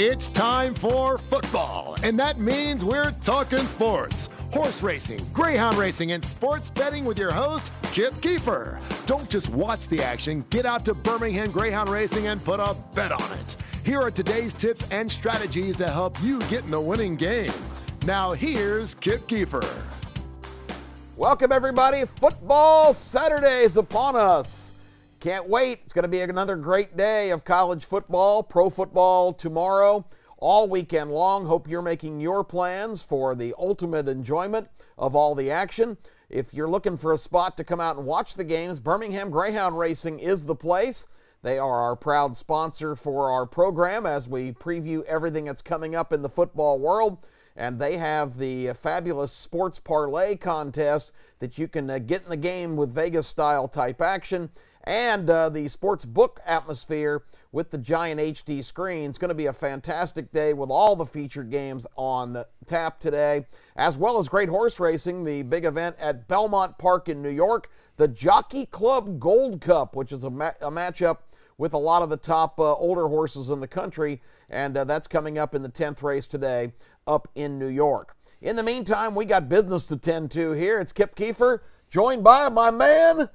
It's time for football, and that means we're talking sports. Horse racing, greyhound racing, and sports betting with your host, Kip Kiefer. Don't just watch the action, get out to Birmingham Greyhound Racing and put a bet on it. Here are today's tips and strategies to help you get in the winning game. Now, here's Kip Kiefer. Welcome, everybody. Football Saturdays upon us. Can't wait. It's going to be another great day of college football, pro football tomorrow, all weekend long. Hope you're making your plans for the ultimate enjoyment of all the action. If you're looking for a spot to come out and watch the games, Birmingham Greyhound Racing is the place. They are our proud sponsor for our program as we preview everything that's coming up in the football world and they have the fabulous sports parlay contest that you can uh, get in the game with Vegas style type action and uh, the sports book atmosphere with the giant HD screen. It's going to be a fantastic day with all the featured games on tap today, as well as great horse racing, the big event at Belmont Park in New York, the Jockey Club Gold Cup, which is a, ma a matchup with a lot of the top uh, older horses in the country, and uh, that's coming up in the 10th race today up in New York. In the meantime, we got business to tend to here. It's Kip Kiefer, joined by my man,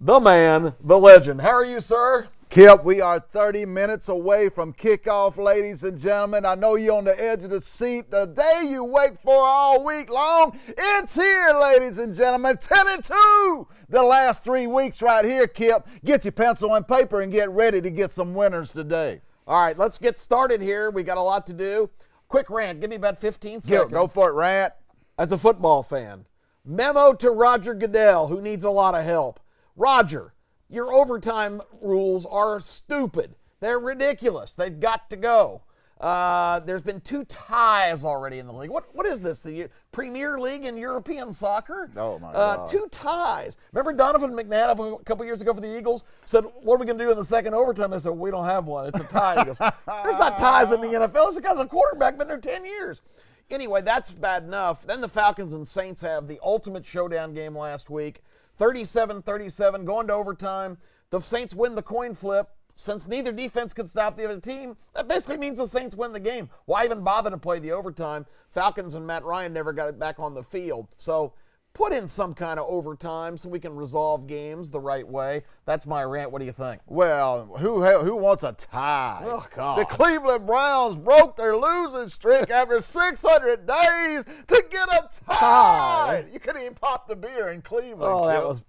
the man, the legend. How are you, sir? Kip, we are 30 minutes away from kickoff, ladies and gentlemen. I know you're on the edge of the seat. The day you wait for all week long, it's here, ladies and gentlemen. 10 and 2, the last three weeks right here, Kip. Get your pencil and paper and get ready to get some winners today. All right, let's get started here. We got a lot to do. Quick rant, give me about 15 seconds. Kip, go for it, rant. As a football fan, memo to Roger Goodell, who needs a lot of help. Roger, your overtime rules are stupid. They're ridiculous. They've got to go. Uh, there's been two ties already in the league. What what is this? The Premier League in European soccer? Oh my uh, God! Two ties. Remember Donovan McNabb a couple years ago for the Eagles said, "What are we going to do in the second overtime?" I said, "We don't have one. It's a tie." He goes, "There's not ties in the NFL. This guy's a quarterback been there ten years." Anyway, that's bad enough. Then the Falcons and Saints have the ultimate showdown game last week. 37 37, going to overtime. The Saints win the coin flip. Since neither defense could stop the other team, that basically means the Saints win the game. Why even bother to play the overtime? Falcons and Matt Ryan never got it back on the field. So put in some kind of overtime so we can resolve games the right way. That's my rant. What do you think? Well, who who wants a tie? Oh God! The Cleveland Browns broke their losing streak after 600 days to get a tie. You couldn't even pop the beer in Cleveland. Oh, that was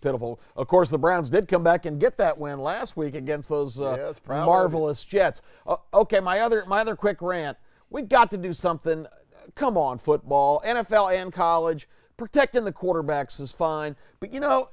pitiful. Of course, the Browns did come back and get that win last week against those uh, marvelous Jets. Uh, okay, my other my other quick rant. We've got to do something. Come on, football, NFL, and college protecting the quarterbacks is fine, but you know,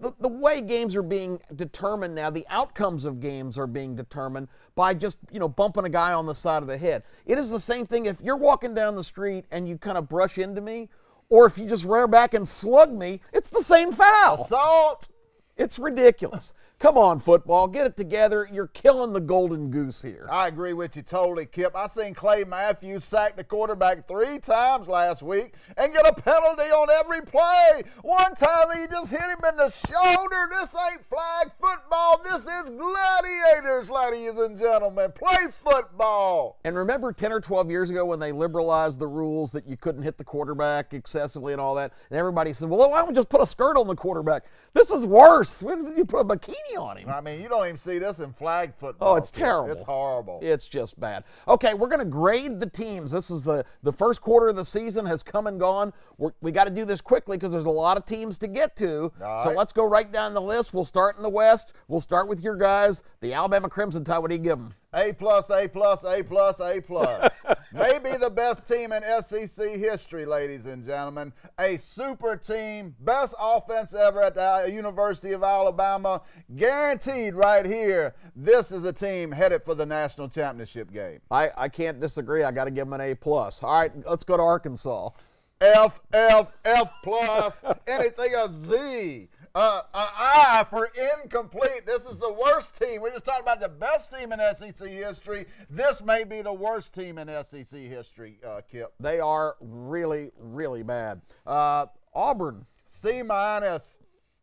the, the, way games are being determined now, the outcomes of games are being determined by just, you know, bumping a guy on the side of the head. It is the same thing if you're walking down the street and you kind of brush into me, or if you just rear back and slug me, it's the same foul. Assault! It's ridiculous. Come on, football, get it together. You're killing the golden goose here. I agree with you totally, Kip. I seen Clay Matthews sack the quarterback three times last week and get a penalty on every play. One time he just hit him in the shoulder. This ain't flag football. This is gladiators, ladies and gentlemen. Play football. And remember 10 or 12 years ago when they liberalized the rules that you couldn't hit the quarterback excessively and all that? And everybody said, well, why don't we just put a skirt on the quarterback? This is worse. When did you put a bikini on him. I mean, you don't even see this in flag football. Oh, it's terrible. It's horrible. It's just bad. Okay, we're going to grade the teams. This is the, the first quarter of the season has come and gone. We're, we got to do this quickly because there's a lot of teams to get to. All so right. let's go right down the list. We'll start in the West. We'll start with your guys. The Alabama Crimson Tide, what do you give them? A plus, A plus, A plus, A plus. Maybe the best team in SEC history, ladies and gentlemen. A super team, best offense ever at the University of Alabama. Guaranteed right here, this is a team headed for the national championship game. I, I can't disagree. I got to give them an A plus. All right, let's go to Arkansas. F, F, F plus, anything a Z uh, an uh, eye uh, for incomplete. This is the worst team. We just talked about the best team in SEC history. This may be the worst team in SEC history, uh, Kip. They are really, really bad. Uh, Auburn. C minus.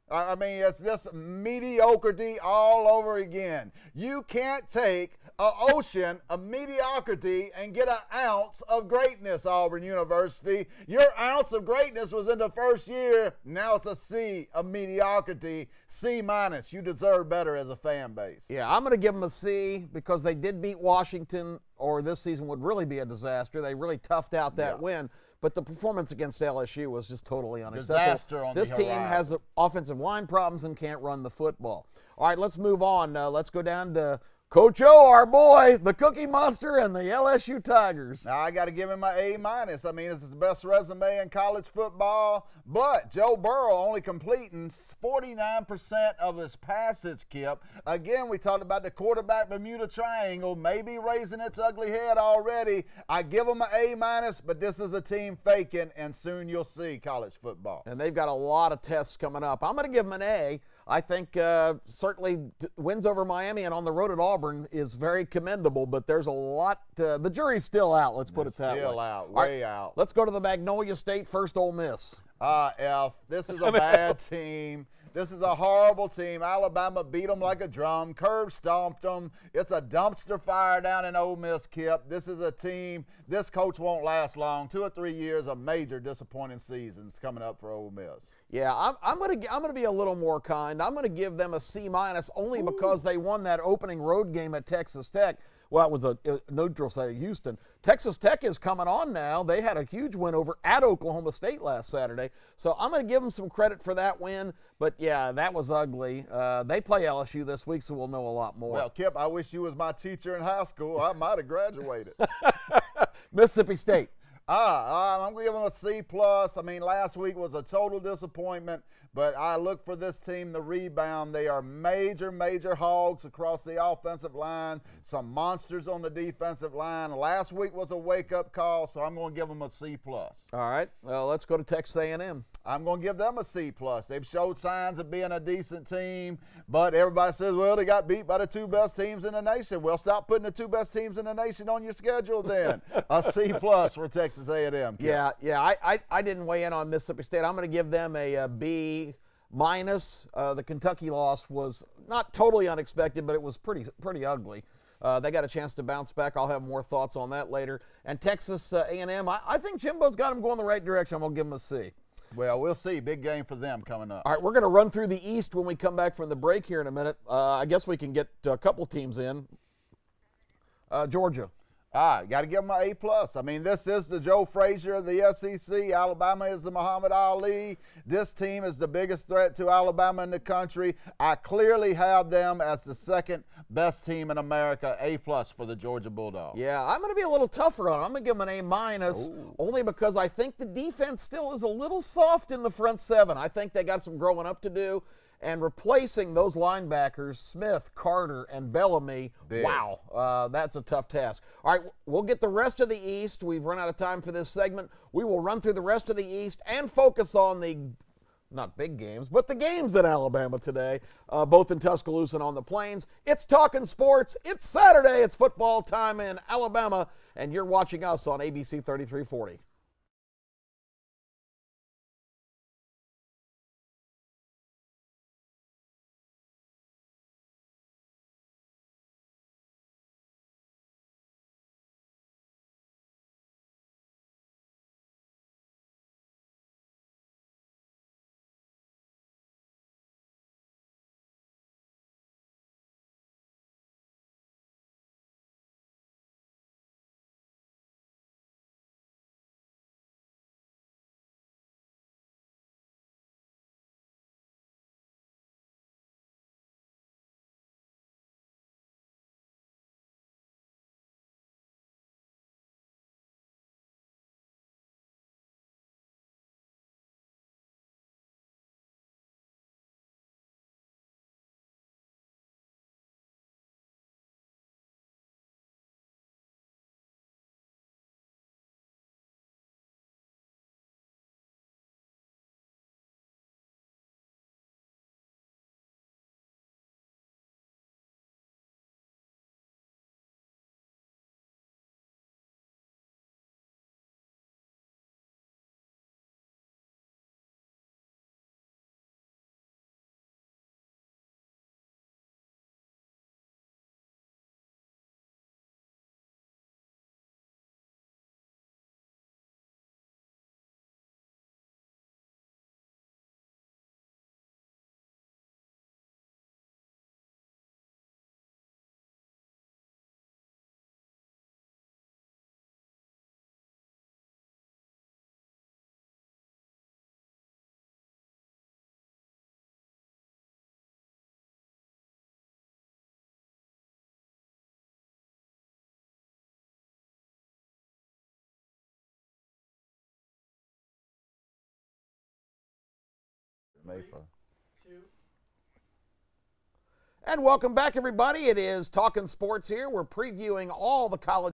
I mean, it's just mediocrity all over again. You can't take an ocean of mediocrity and get an ounce of greatness, Auburn University. Your ounce of greatness was in the first year. Now it's a C of mediocrity, C minus. You deserve better as a fan base. Yeah, I'm going to give them a C because they did beat Washington, or this season would really be a disaster. They really toughed out that yeah. win. But the performance against LSU was just totally unacceptable. Disaster on this team has offensive line problems and can't run the football. All right, let's move on. Uh, let's go down to Coach O, our boy, the Cookie Monster, and the LSU Tigers. Now I got to give him my A minus. I mean, this is the best resume in college football. But Joe Burrow only completing 49% of his passes, Kip. Again, we talked about the quarterback Bermuda Triangle, maybe raising its ugly head already. I give him an A minus, but this is a team faking, and soon you'll see college football. And they've got a lot of tests coming up. I'm going to give him an A. I think uh, certainly wins over Miami and on the road at Auburn is very commendable, but there's a lot. To, uh, the jury's still out, let's put it's it that still way. Still out, way right, out. Let's go to the Magnolia State first Ole Miss. Ah, uh, F. This is a bad team. This is a horrible team. Alabama beat them like a drum, curb stomped them. It's a dumpster fire down in Ole Miss, Kip. This is a team. This coach won't last long. Two or three years of major disappointing seasons coming up for Ole Miss. Yeah, I'm, I'm gonna I'm gonna be a little more kind. I'm gonna give them a C minus only Ooh. because they won that opening road game at Texas Tech. Well, it was a, a uh, neutral site Houston. Texas Tech is coming on now. They had a huge win over at Oklahoma State last Saturday, so I'm gonna give them some credit for that win. But yeah, that was ugly. Uh, they play LSU this week, so we'll know a lot more. Well, Kip, I wish you was my teacher in high school. I might have graduated. Mississippi State. Ah, ah, I'm giving them a C plus. I mean, last week was a total disappointment, but I look for this team to rebound. They are major, major hogs across the offensive line. Some monsters on the defensive line. Last week was a wake up call, so I'm going to give them a C plus. All right. Well, let's go to Texas A&M. I'm going to give them a C plus. They've showed signs of being a decent team, but everybody says, well, they got beat by the two best teams in the nation. Well, stop putting the two best teams in the nation on your schedule then. a C plus for Texas. Texas A&M. Yeah, yeah. I, I, I, didn't weigh in on Mississippi State. I'm going to give them a, a B minus. Uh, the Kentucky loss was not totally unexpected, but it was pretty pretty ugly. Uh, they got a chance to bounce back. I'll have more thoughts on that later. And Texas uh, A&M, I, I think Jimbo's got them going the right direction. I'm going to give them a C. Well, we'll see. Big game for them coming up. All right, we're going to run through the East when we come back from the break here in a minute. Uh, I guess we can get a couple teams in. Uh, Georgia. Ah, got to give him an A plus. I mean, this is the Joe Frazier of the SEC. Alabama is the Muhammad Ali. This team is the biggest threat to Alabama in the country. I clearly have them as the second best team in America. A plus for the Georgia Bulldogs. Yeah, I'm going to be a little tougher on. Them. I'm going to give them an A minus, only because I think the defense still is a little soft in the front seven. I think they got some growing up to do and replacing those linebackers, Smith, Carter, and Bellamy, Big. wow, uh, that's a tough task. All right, we'll get the rest of the East. We've run out of time for this segment. We will run through the rest of the East and focus on the not big games, but the games in Alabama today, uh, both in Tuscaloosa and on the plains. It's Talking Sports. It's Saturday. It's football time in Alabama, and you're watching us on ABC 3340. Mayfair. And welcome back, everybody. It is Talking Sports here. We're previewing all the college